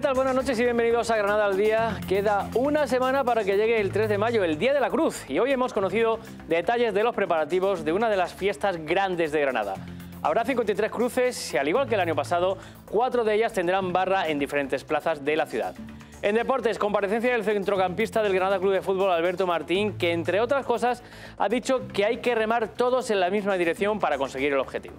¿Qué tal? Buenas noches y bienvenidos a Granada al Día. Queda una semana para que llegue el 3 de mayo, el Día de la Cruz, y hoy hemos conocido detalles de los preparativos de una de las fiestas grandes de Granada. Habrá 53 cruces y, al igual que el año pasado, cuatro de ellas tendrán barra en diferentes plazas de la ciudad. En deportes, comparecencia del centrocampista del Granada Club de Fútbol, Alberto Martín, que, entre otras cosas, ha dicho que hay que remar todos en la misma dirección para conseguir el objetivo.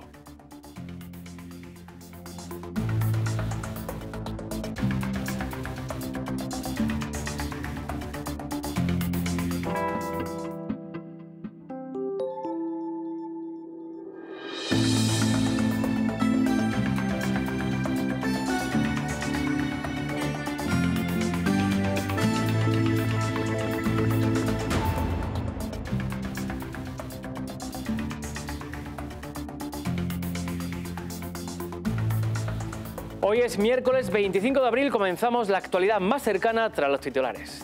Hoy es miércoles 25 de abril, comenzamos la actualidad más cercana tras los titulares.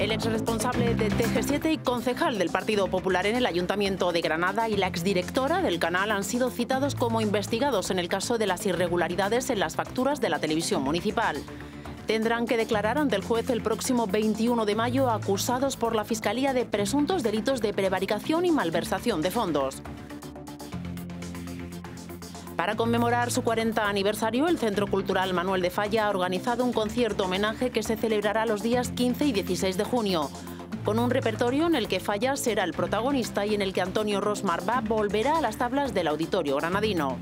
El ex responsable de TG7 y concejal del Partido Popular en el Ayuntamiento de Granada y la ex directora del canal han sido citados como investigados en el caso de las irregularidades en las facturas de la televisión municipal. Tendrán que declarar ante el juez el próximo 21 de mayo acusados por la Fiscalía de presuntos delitos de prevaricación y malversación de fondos. Para conmemorar su 40 aniversario, el Centro Cultural Manuel de Falla ha organizado un concierto homenaje que se celebrará los días 15 y 16 de junio, con un repertorio en el que Falla será el protagonista y en el que Antonio Rosmar va volverá a las tablas del auditorio granadino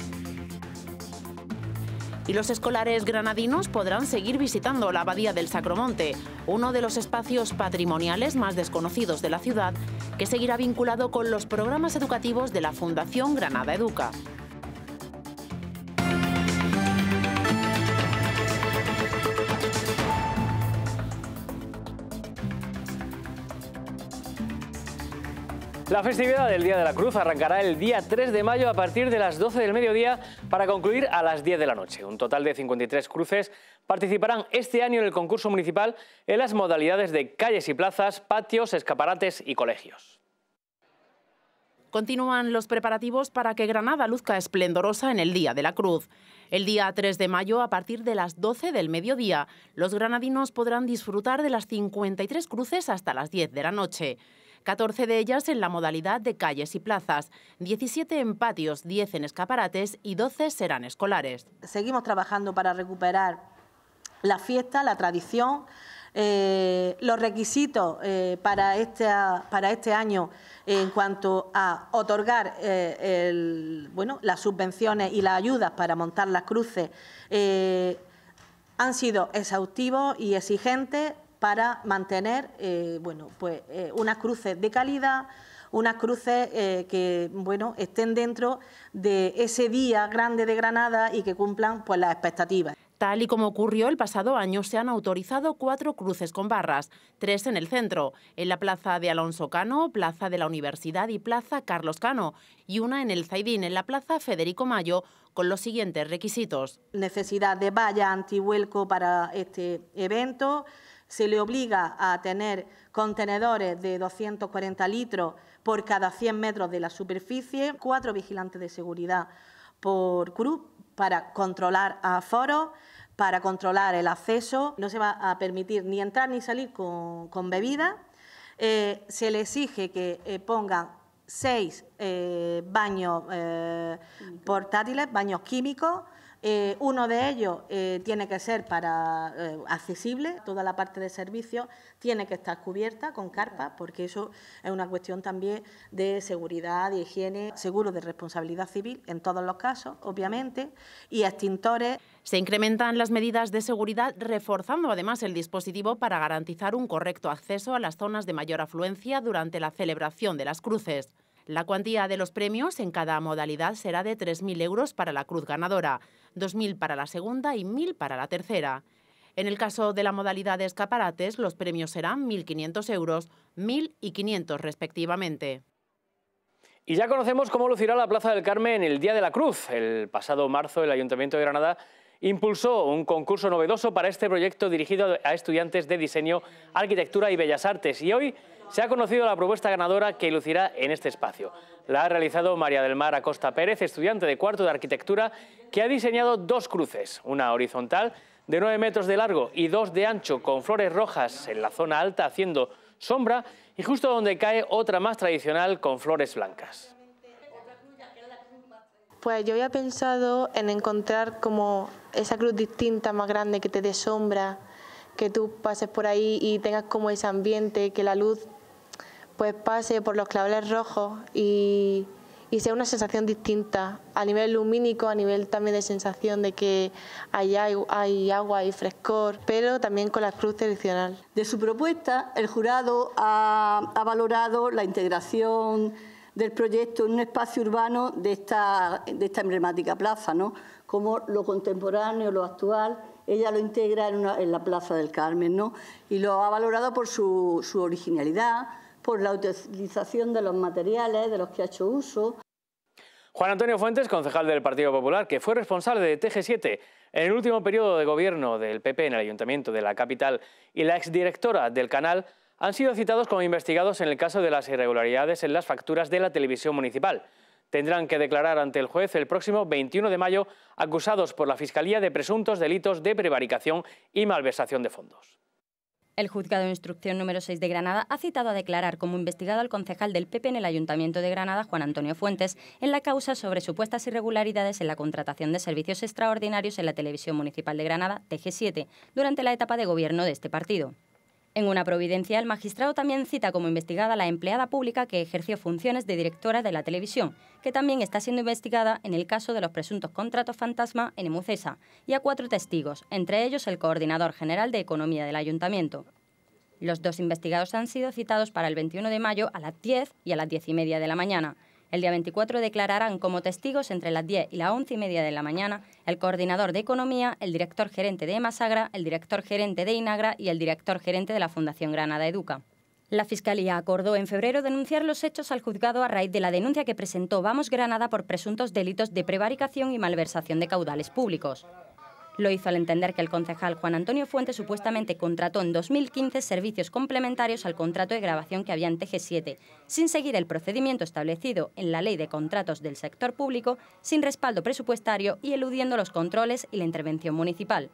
y los escolares granadinos podrán seguir visitando la Abadía del Sacromonte, uno de los espacios patrimoniales más desconocidos de la ciudad, que seguirá vinculado con los programas educativos de la Fundación Granada Educa. La festividad del Día de la Cruz arrancará el día 3 de mayo a partir de las 12 del mediodía para concluir a las 10 de la noche. Un total de 53 cruces participarán este año en el concurso municipal en las modalidades de calles y plazas, patios, escaparates y colegios. Continúan los preparativos para que Granada luzca esplendorosa en el Día de la Cruz. El día 3 de mayo, a partir de las 12 del mediodía, los granadinos podrán disfrutar de las 53 cruces hasta las 10 de la noche. 14 de ellas en la modalidad de calles y plazas, 17 en patios, 10 en escaparates y 12 serán escolares. Seguimos trabajando para recuperar la fiesta, la tradición. Eh, los requisitos eh, para, este, para este año en cuanto a otorgar eh, bueno, las subvenciones y las ayudas para montar las cruces han sido exhaustivos y exigentes para mantener eh, bueno, pues, eh, unas cruces de calidad, unas cruces eh, que bueno, estén dentro de ese día grande de Granada y que cumplan pues, las expectativas. Tal y como ocurrió el pasado año, se han autorizado cuatro cruces con barras, tres en el centro, en la Plaza de Alonso Cano, Plaza de la Universidad y Plaza Carlos Cano, y una en el Zaidín, en la Plaza Federico Mayo, con los siguientes requisitos. Necesidad de valla antihuelco para este evento, se le obliga a tener contenedores de 240 litros por cada 100 metros de la superficie, cuatro vigilantes de seguridad por cruz para controlar aforos, para controlar el acceso. No se va a permitir ni entrar ni salir con, bebida. Eh, se le exige que eh, pongan seis eh, baños portátiles, baños químicos eh, uno de ellos eh, tiene que ser para eh, accesible, toda la parte de servicio tiene que estar cubierta con carpas, porque eso es una cuestión también de seguridad, y higiene, seguro de responsabilidad civil en todos los casos, obviamente, y extintores. Se incrementan las medidas de seguridad, reforzando además el dispositivo para garantizar un correcto acceso a las zonas de mayor afluencia durante la celebración de las cruces. La cuantía de los premios en cada modalidad será de 3.000 euros para la cruz ganadora, 2.000 para la segunda y 1.000 para la tercera. En el caso de la modalidad de escaparates, los premios serán 1.500 euros, 1.000 y 500 respectivamente. Y ya conocemos cómo lucirá la Plaza del Carmen en el Día de la Cruz. El pasado marzo el Ayuntamiento de Granada impulsó un concurso novedoso para este proyecto dirigido a estudiantes de diseño, arquitectura y bellas artes. Y hoy se ha conocido la propuesta ganadora que lucirá en este espacio. La ha realizado María del Mar Acosta Pérez, estudiante de cuarto de arquitectura, que ha diseñado dos cruces, una horizontal de 9 metros de largo y dos de ancho, con flores rojas en la zona alta haciendo sombra y justo donde cae otra más tradicional con flores blancas. Pues yo había pensado en encontrar como esa cruz distinta, más grande, que te dé sombra, que tú pases por ahí y tengas como ese ambiente, que la luz pues pase por los claveles rojos y, sea una sensación distinta a nivel lumínico, a nivel también de sensación de que hay, hay agua y frescor, pero también con la cruz tradicional. De su propuesta, el jurado ha valorado la integración del proyecto en un espacio urbano de esta, de esta emblemática plaza, ¿no? como lo contemporáneo, lo actual, ella lo integra en, la Plaza del Carmen ¿no? y lo ha valorado por su, su originalidad, por la utilización de los materiales de los que ha hecho uso. Juan Antonio Fuentes, concejal del Partido Popular, que fue responsable de TG7 en el último periodo de gobierno del PP en el Ayuntamiento de la capital y la exdirectora del canal, han sido citados como investigados en el caso de las irregularidades en las facturas de la televisión municipal. Tendrán que declarar ante el juez el próximo 21 de mayo acusados por la Fiscalía de presuntos delitos de prevaricación y malversación de fondos. El juzgado de instrucción número 6 de Granada ha citado a declarar como investigado al concejal del PP en el Ayuntamiento de Granada, Juan Antonio Fuentes, en la causa sobre supuestas irregularidades en la contratación de servicios extraordinarios en la Televisión Municipal de Granada, TG7, durante la etapa de gobierno de este partido. En una providencia, el magistrado también cita como investigada a la empleada pública que ejerció funciones de directora de la televisión, que también está siendo investigada en el caso de los presuntos contratos fantasma en Emucesa, y a cuatro testigos, entre ellos el coordinador general de Economía del Ayuntamiento. Los dos investigados han sido citados para el 21 de mayo a las 10 y a las 10 y media de la mañana. El día 24 declararán como testigos entre las 10 y las 11 y media de la mañana el coordinador de Economía, el director gerente de Masagra, el director gerente de Inagra y el director gerente de la Fundación Granada Educa. La Fiscalía acordó en febrero denunciar los hechos al juzgado a raíz de la denuncia que presentó Vamos Granada por presuntos delitos de prevaricación y malversación de caudales públicos. Lo hizo al entender que el concejal Juan Antonio Fuente supuestamente contrató en 2015 servicios complementarios al contrato de grabación que había en TG7, sin seguir el procedimiento establecido en la Ley de Contratos del Sector Público, sin respaldo presupuestario y eludiendo los controles y la intervención municipal.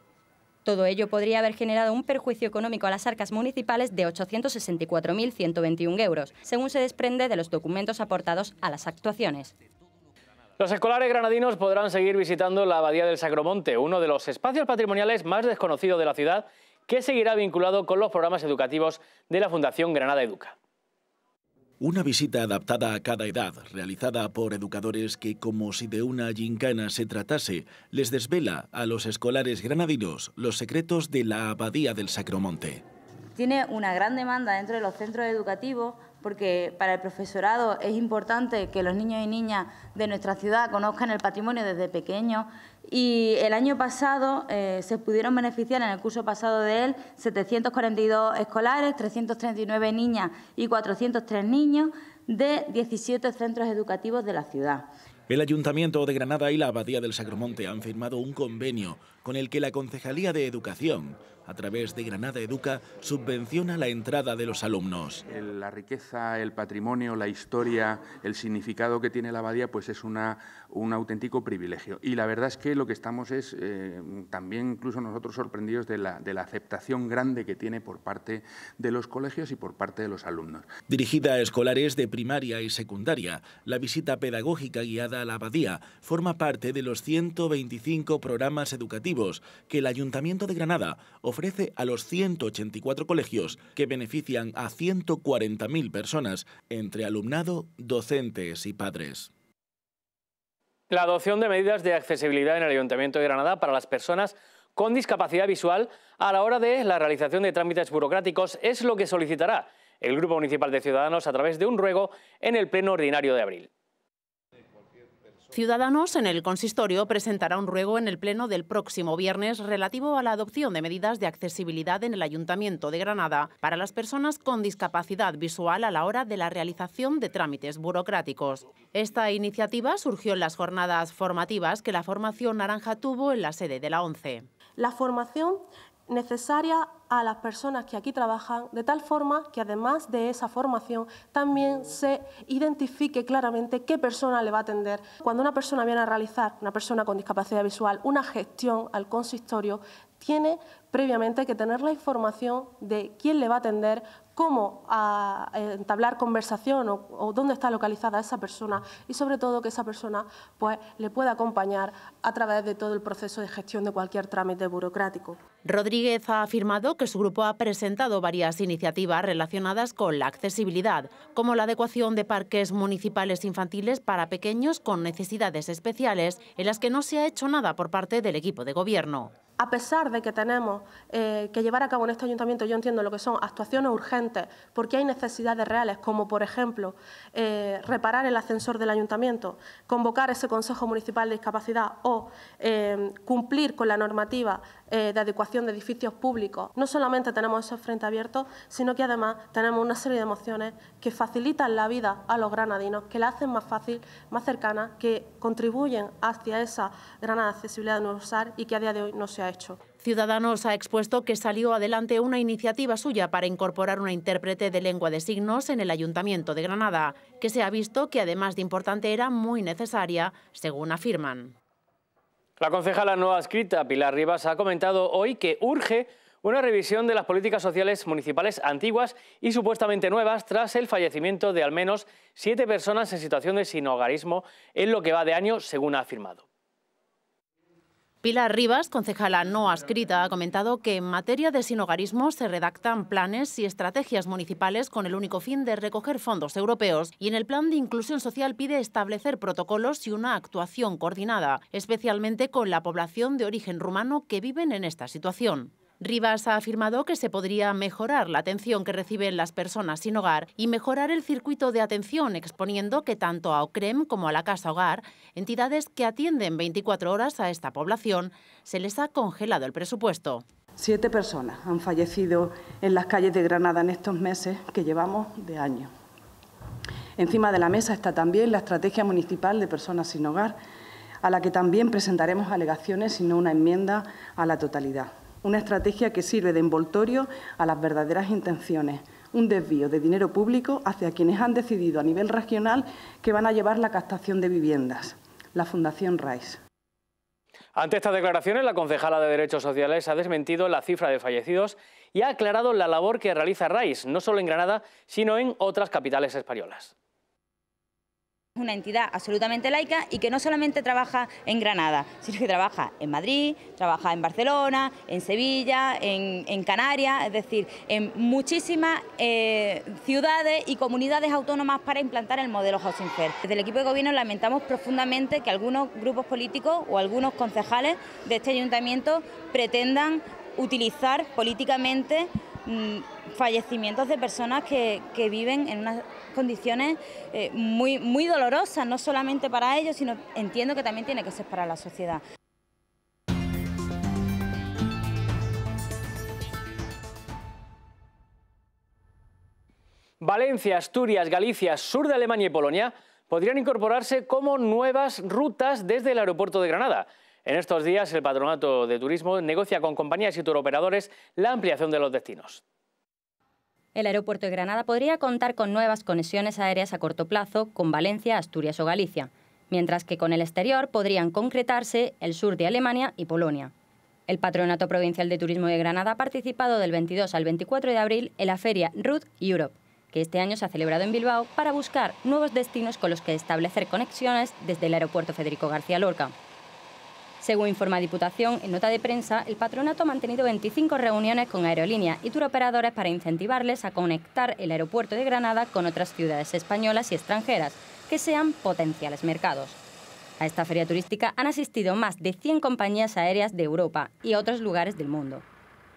Todo ello podría haber generado un perjuicio económico a las arcas municipales de 864.121 euros, según se desprende de los documentos aportados a las actuaciones. Los escolares granadinos podrán seguir visitando la Abadía del Sacromonte, uno de los espacios patrimoniales más desconocidos de la ciudad, que seguirá vinculado con los programas educativos de la Fundación Granada Educa. Una visita adaptada a cada edad, realizada por educadores que, como si de una gincana se tratase, les desvela a los escolares granadinos los secretos de la Abadía del Sacromonte. Tiene una gran demanda dentro de los centros educativos porque para el profesorado es importante que los niños y niñas de nuestra ciudad conozcan el patrimonio desde pequeños. Y el año pasado eh, se pudieron beneficiar en el curso pasado de él 742 escolares, 339 niñas y 403 niños de 17 centros educativos de la ciudad. El Ayuntamiento de Granada y la Abadía del Sacromonte han firmado un convenio con el que la Concejalía de Educación a través de Granada Educa, subvenciona la entrada de los alumnos. La riqueza, el patrimonio, la historia, el significado que tiene la abadía, pues es una, un auténtico privilegio. Y la verdad es que lo que estamos es eh, también incluso nosotros sorprendidos de la, de la aceptación grande que tiene por parte de los colegios y por parte de los alumnos. Dirigida a escolares de primaria y secundaria, la visita pedagógica guiada a la abadía forma parte de los 125 programas educativos que el Ayuntamiento de Granada ofrece ofrece a los 184 colegios que benefician a 140.000 personas, entre alumnado, docentes y padres. La adopción de medidas de accesibilidad en el Ayuntamiento de Granada para las personas con discapacidad visual a la hora de la realización de trámites burocráticos es lo que solicitará el Grupo Municipal de Ciudadanos a través de un ruego en el Pleno Ordinario de abril. Ciudadanos en el consistorio presentará un ruego en el Pleno del próximo viernes relativo a la adopción de medidas de accesibilidad en el Ayuntamiento de Granada para las personas con discapacidad visual a la hora de la realización de trámites burocráticos. Esta iniciativa surgió en las jornadas formativas que la formación naranja tuvo en la sede de la ONCE. La formación necesaria a las personas que aquí trabajan, de tal forma que además de esa formación también se identifique claramente qué persona le va a atender. Cuando una persona viene a realizar, una persona con discapacidad visual, una gestión al consistorio, tiene previamente que tener la información de quién le va a atender, cómo eh, entablar conversación o, dónde está localizada esa persona y sobre todo que esa persona pues, le pueda acompañar a través de todo el proceso de gestión de cualquier trámite burocrático. Rodríguez ha afirmado que su grupo ha presentado varias iniciativas relacionadas con la accesibilidad, como la adecuación de parques municipales infantiles para pequeños con necesidades especiales, en las que no se ha hecho nada por parte del equipo de gobierno a pesar de que tenemos eh, que llevar a cabo en este ayuntamiento, yo entiendo lo que son actuaciones urgentes, porque hay necesidades reales, como por ejemplo eh, reparar el ascensor del ayuntamiento, convocar ese Consejo Municipal de Discapacidad o eh, cumplir con la normativa de adecuación de edificios públicos. No solamente tenemos esos frente abierto, sino que además tenemos una serie de mociones que facilitan la vida a los granadinos, que la hacen más fácil, más cercana, que contribuyen hacia esa granada accesibilidad de usar y que a día de hoy no se ha hecho. Ciudadanos ha expuesto que salió adelante una iniciativa suya para incorporar una intérprete de lengua de signos en el Ayuntamiento de Granada, que se ha visto que además de importante era muy necesaria, según afirman. La concejala nueva escrita, Pilar Rivas, ha comentado hoy que urge una revisión de las políticas sociales municipales antiguas y supuestamente nuevas tras el fallecimiento de al menos siete personas en situación de sinhogarismo en lo que va de año, según ha afirmado. Pilar Rivas, concejala no adscrita, ha comentado que en materia de sinogarismo se redactan planes y estrategias municipales con el único fin de recoger fondos europeos y en el plan de inclusión social pide establecer protocolos y una actuación coordinada, especialmente con la población de origen rumano que viven en esta situación. Rivas ha afirmado que se podría mejorar la atención que reciben las personas sin hogar y mejorar el circuito de atención, exponiendo que tanto a OCREM como a la Casa Hogar, entidades que atienden 24 horas a esta población, se les ha congelado el presupuesto. Siete personas han fallecido en las calles de Granada en estos meses que llevamos de año. Encima de la mesa está también la Estrategia Municipal de Personas sin Hogar, a la que también presentaremos alegaciones, y no una enmienda a la totalidad una estrategia que sirve de envoltorio a las verdaderas intenciones, un desvío de dinero público hacia quienes han decidido a nivel regional que van a llevar la captación de viviendas, la Fundación RAIS. Ante estas declaraciones, la concejala de Derechos Sociales ha desmentido la cifra de fallecidos y ha aclarado la labor que realiza RAIS, no solo en Granada, sino en otras capitales españolas. Es una entidad absolutamente laica y que no solamente trabaja en Granada, sino que trabaja en Madrid, trabaja en Barcelona, en Sevilla, en, Canarias, es decir, en muchísimas eh, ciudades y comunidades autónomas para implantar el modelo Housing Fair. Desde el equipo de gobierno lamentamos profundamente que algunos grupos políticos o algunos concejales de este ayuntamiento pretendan utilizar políticamente mm, fallecimientos de personas que viven en una condiciones eh, muy, muy dolorosas, no solamente para ellos, sino entiendo que también tiene que ser para la sociedad. Valencia, Asturias, Galicia, sur de Alemania y Polonia podrían incorporarse como nuevas rutas desde el aeropuerto de Granada. En estos días el Patronato de Turismo negocia con compañías y turoperadores la ampliación de los destinos el aeropuerto de Granada podría contar con nuevas conexiones aéreas a corto plazo con Valencia, Asturias o Galicia, mientras que con el exterior podrían concretarse el sur de Alemania y Polonia. El Patronato Provincial de Turismo de Granada ha participado del 22 al 24 de abril en la feria Root Europe, que este año se ha celebrado en Bilbao para buscar nuevos destinos con los que establecer conexiones desde el aeropuerto Federico García Lorca. Según informa Diputación, en nota de prensa, el patronato ha mantenido 25 reuniones con aerolíneas y turoperadores para incentivarles a conectar el aeropuerto de Granada con otras ciudades españolas y extranjeras, que sean potenciales mercados. A esta feria turística han asistido más de 100 compañías aéreas de Europa y otros lugares del mundo.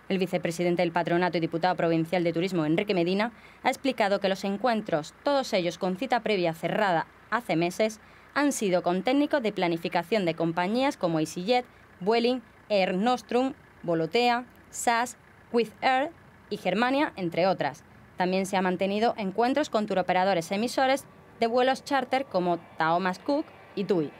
El vicepresidente del patronato y diputado provincial de turismo, Enrique Medina, ha explicado que los encuentros, todos ellos con cita previa cerrada hace meses, han sido con técnicos de planificación de compañías como EasyJet, Vueling, Air Nostrum, Volotea, SAS, With Air y Germania, entre otras. También se han mantenido encuentros con turoperadores emisores de vuelos charter como Taomas Cook y TUI.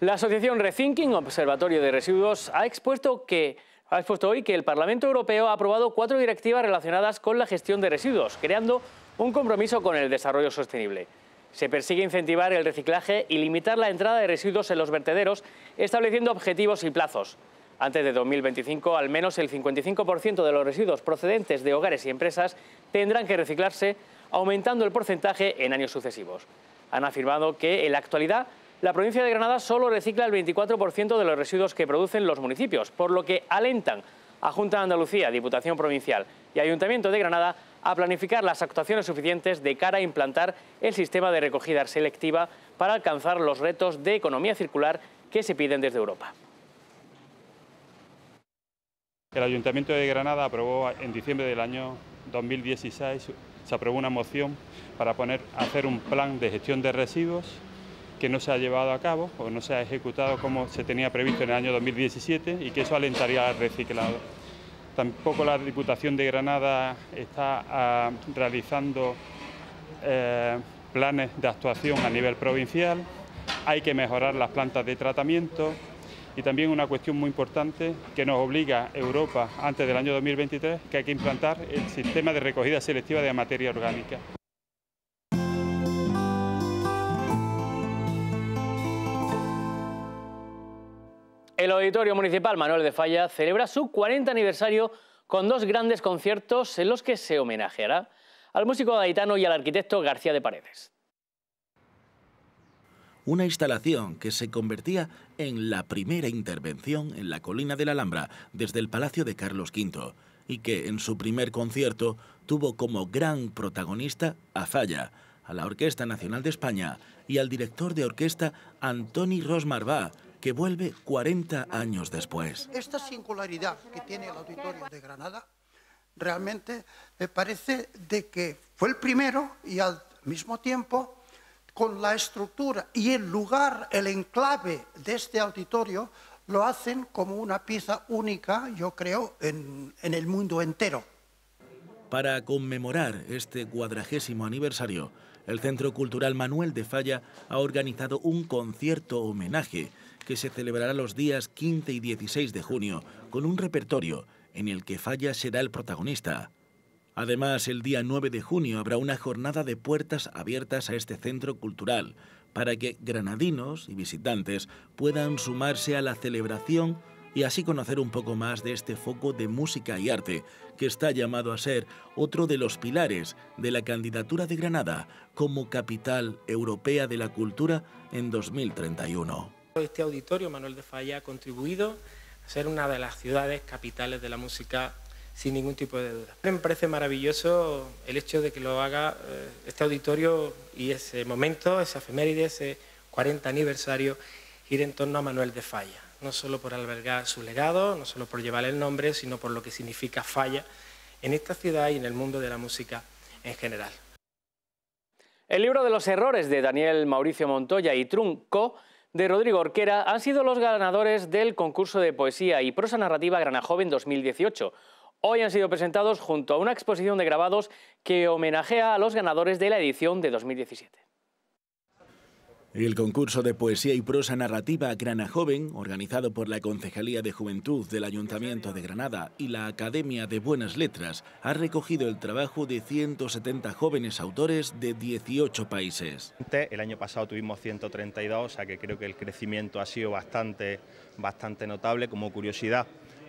La Asociación Rethinking, Observatorio de Residuos, ha expuesto que ha expuesto hoy que el Parlamento Europeo ha aprobado cuatro directivas relacionadas con la gestión de residuos, creando un compromiso con el desarrollo sostenible. Se persigue incentivar el reciclaje y limitar la entrada de residuos en los vertederos, estableciendo objetivos y plazos. Antes de 2025, al menos el 55% de los residuos procedentes de hogares y empresas tendrán que reciclarse, aumentando el porcentaje en años sucesivos. Han afirmado que, en la actualidad, la provincia de Granada solo recicla el 24% de los residuos que producen los municipios, por lo que alentan a Junta de Andalucía, Diputación Provincial y Ayuntamiento de Granada a planificar las actuaciones suficientes de cara a implantar el sistema de recogida selectiva para alcanzar los retos de economía circular que se piden desde Europa. El Ayuntamiento de Granada aprobó en diciembre del año 2016 se aprobó una moción para poner, hacer un plan de gestión de residuos que no se ha llevado a cabo o no se ha ejecutado como se tenía previsto en el año 2017 y que eso alentaría al reciclado. Tampoco la Diputación de Granada está ah, realizando eh, planes de actuación a nivel provincial. Hay que mejorar las plantas de tratamiento y también una cuestión muy importante que nos obliga Europa antes del año 2023 que hay que implantar el sistema de recogida selectiva de materia orgánica. El Auditorio Municipal Manuel de Falla celebra su 40 aniversario con dos grandes conciertos en los que se homenajeará al músico gaitano y al arquitecto García de Paredes. Una instalación que se convertía en la primera intervención en la colina de la Alhambra desde el Palacio de Carlos V y que en su primer concierto tuvo como gran protagonista a Falla, a la Orquesta Nacional de España y al director de orquesta Antoni Rosmarvá que vuelve 40 años después. Esta singularidad que tiene el Auditorio de Granada realmente me parece de que fue el primero y al mismo tiempo con la estructura y el lugar, el enclave de este auditorio, lo hacen como una pieza única, yo creo, en, en el mundo entero. Para conmemorar este cuadragésimo aniversario, el Centro Cultural Manuel de Falla ha organizado un concierto homenaje que se celebrará los días 15 y 16 de junio, con un repertorio en el que Falla será el protagonista. Además, el día 9 de junio habrá una jornada de puertas abiertas a este centro cultural para que granadinos y visitantes puedan sumarse a la celebración y así conocer un poco más de este foco de música y arte, que está llamado a ser otro de los pilares de la candidatura de Granada como capital europea de la cultura en 2031 este auditorio, Manuel de Falla ha contribuido a ser una de las ciudades capitales de la música sin ningún tipo de duda. Me parece maravilloso el hecho de que lo haga eh, este auditorio y ese momento, esa efeméride, ese 40 aniversario, ir en torno a Manuel de Falla, no solo por albergar su legado, no solo por llevar el nombre, sino por lo que significa Falla en esta ciudad y en el mundo de la música en general. El libro de los errores de Daniel Mauricio Montoya y Trunco de Rodrigo Orquera han sido los ganadores del concurso de poesía y prosa narrativa Grana Joven 2018. Hoy han sido presentados junto a una exposición de grabados que homenajea a los ganadores de la edición de 2017. El concurso de poesía y prosa narrativa Grana Joven, organizado por la Concejalía de Juventud del Ayuntamiento de Granada y la Academia de Buenas Letras, ha recogido el trabajo de 170 jóvenes autores de 18 países. El año pasado tuvimos 132, o sea que creo que el crecimiento ha sido bastante, bastante notable. Como curiosidad,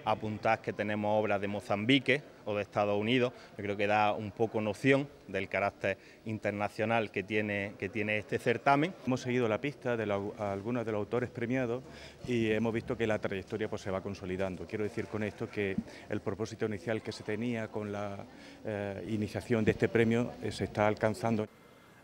apuntar que tenemos obras de Mozambique o de Estados Unidos, yo creo que da un poco noción del carácter internacional que tiene, que tiene este certamen. Hemos seguido la pista de algunos de los autores premiados y hemos visto que la trayectoria pues, se va consolidando. Quiero decir con esto que el propósito inicial que se tenía con la eh, iniciación de este premio eh, se está alcanzando.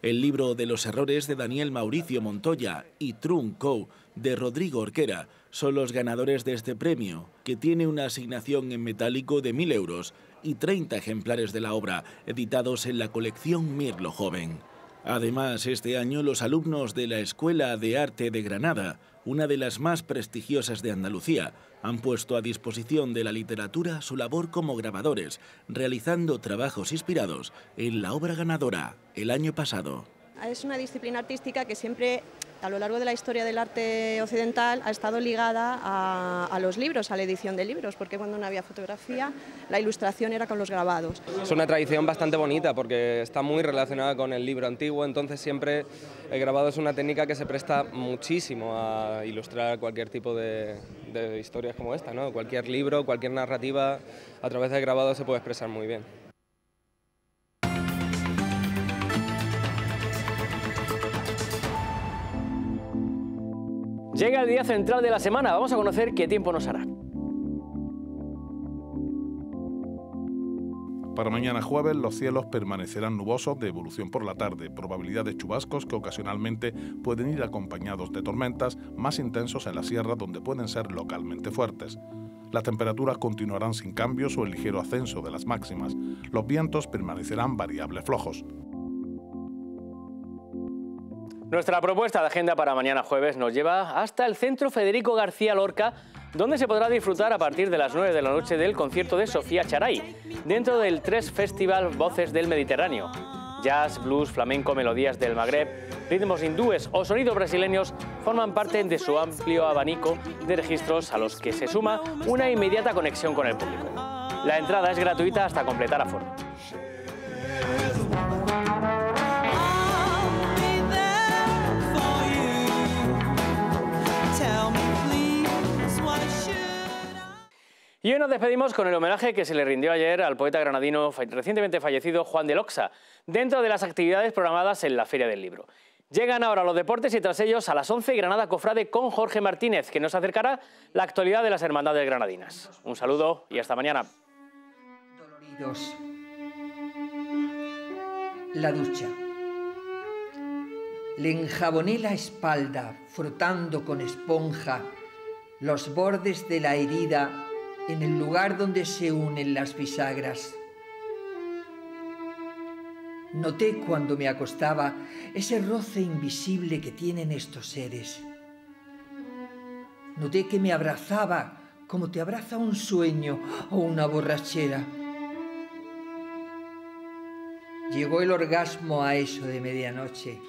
El libro de los errores de Daniel Mauricio Montoya y Co. de Rodrigo Orquera son los ganadores de este premio, que tiene una asignación en metálico de 1.000 euros y 30 ejemplares de la obra, editados en la colección Mirlo Joven. Además, este año los alumnos de la Escuela de Arte de Granada, una de las más prestigiosas de Andalucía, han puesto a disposición de la literatura su labor como grabadores, realizando trabajos inspirados en la obra ganadora el año pasado. Es una disciplina artística que siempre a lo largo de la historia del arte occidental ha estado ligada a, los libros, a la edición de libros, porque cuando no había fotografía la ilustración era con los grabados. Es una tradición bastante bonita porque está muy relacionada con el libro antiguo, entonces siempre el grabado es una técnica que se presta muchísimo a ilustrar cualquier tipo de, de historias como esta, ¿no? cualquier libro, cualquier narrativa, a través del grabado se puede expresar muy bien. Llega el día central de la semana, vamos a conocer qué tiempo nos hará. Para mañana jueves los cielos permanecerán nubosos de evolución por la tarde, probabilidad de chubascos que ocasionalmente pueden ir acompañados de tormentas más intensos en la sierra donde pueden ser localmente fuertes. Las temperaturas continuarán sin cambios o el ligero ascenso de las máximas. Los vientos permanecerán variables flojos. Nuestra propuesta de agenda para mañana jueves nos lleva hasta el Centro Federico García Lorca, donde se podrá disfrutar a partir de las 9 de la noche del concierto de Sofía Charay, dentro del 3 Festival Voces del Mediterráneo. Jazz, blues, flamenco, melodías del Magreb, ritmos hindúes o sonidos brasileños forman parte de su amplio abanico de registros a los que se suma una inmediata conexión con el público. La entrada es gratuita hasta completar aforo. Y hoy nos despedimos con el homenaje que se le rindió ayer al poeta granadino recientemente fallecido Juan de Loxa, dentro de las actividades programadas en la Feria del Libro. Llegan ahora los deportes y tras ellos a las 11 Granada Cofrade con Jorge Martínez, que nos acercará la actualidad de las hermandades granadinas. Un saludo y hasta mañana. Doloridos. La ducha. Le enjaboné la espalda, frotando con esponja los bordes de la herida en el lugar donde se unen las bisagras. Noté cuando me acostaba ese roce invisible que tienen estos seres. Noté que me abrazaba como te abraza un sueño o una borrachera. Llegó el orgasmo a eso de medianoche.